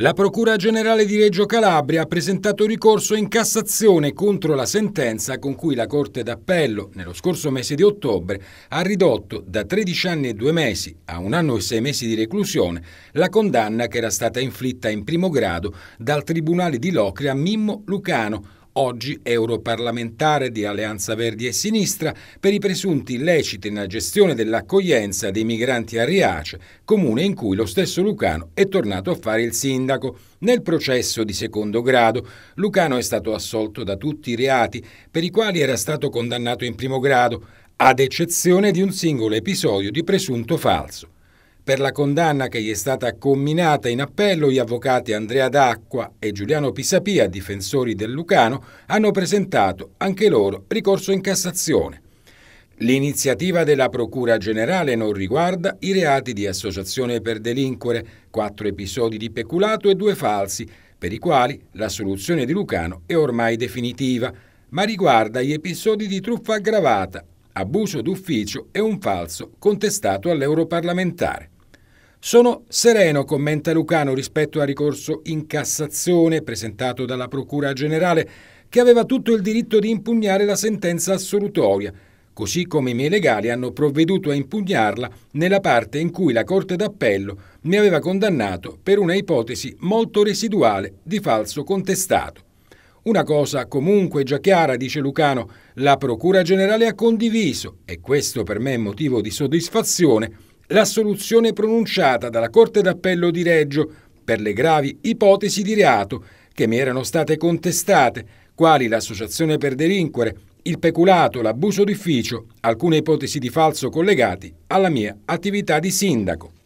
La Procura Generale di Reggio Calabria ha presentato ricorso in Cassazione contro la sentenza con cui la Corte d'Appello, nello scorso mese di ottobre, ha ridotto da 13 anni e 2 mesi a un anno e 6 mesi di reclusione la condanna che era stata inflitta in primo grado dal Tribunale di Locria a Mimmo Lucano oggi europarlamentare di Alleanza Verdi e Sinistra, per i presunti illeciti nella gestione dell'accoglienza dei migranti a Riace, comune in cui lo stesso Lucano è tornato a fare il sindaco. Nel processo di secondo grado, Lucano è stato assolto da tutti i reati per i quali era stato condannato in primo grado, ad eccezione di un singolo episodio di presunto falso. Per la condanna che gli è stata comminata in appello, gli avvocati Andrea D'Acqua e Giuliano Pisapia, difensori del Lucano, hanno presentato anche loro ricorso in Cassazione. L'iniziativa della Procura Generale non riguarda i reati di associazione per delinquere, quattro episodi di peculato e due falsi, per i quali la soluzione di Lucano è ormai definitiva, ma riguarda gli episodi di truffa aggravata, abuso d'ufficio e un falso contestato all'europarlamentare. Sono sereno, commenta Lucano, rispetto al ricorso in Cassazione presentato dalla Procura Generale, che aveva tutto il diritto di impugnare la sentenza assolutoria, così come i miei legali hanno provveduto a impugnarla nella parte in cui la Corte d'Appello mi aveva condannato per una ipotesi molto residuale di falso contestato. Una cosa comunque già chiara, dice Lucano, la Procura Generale ha condiviso, e questo per me è motivo di soddisfazione, la soluzione pronunciata dalla Corte d'Appello di Reggio per le gravi ipotesi di reato che mi erano state contestate, quali l'associazione per delinquere, il peculato, l'abuso d'ufficio, alcune ipotesi di falso collegati alla mia attività di sindaco.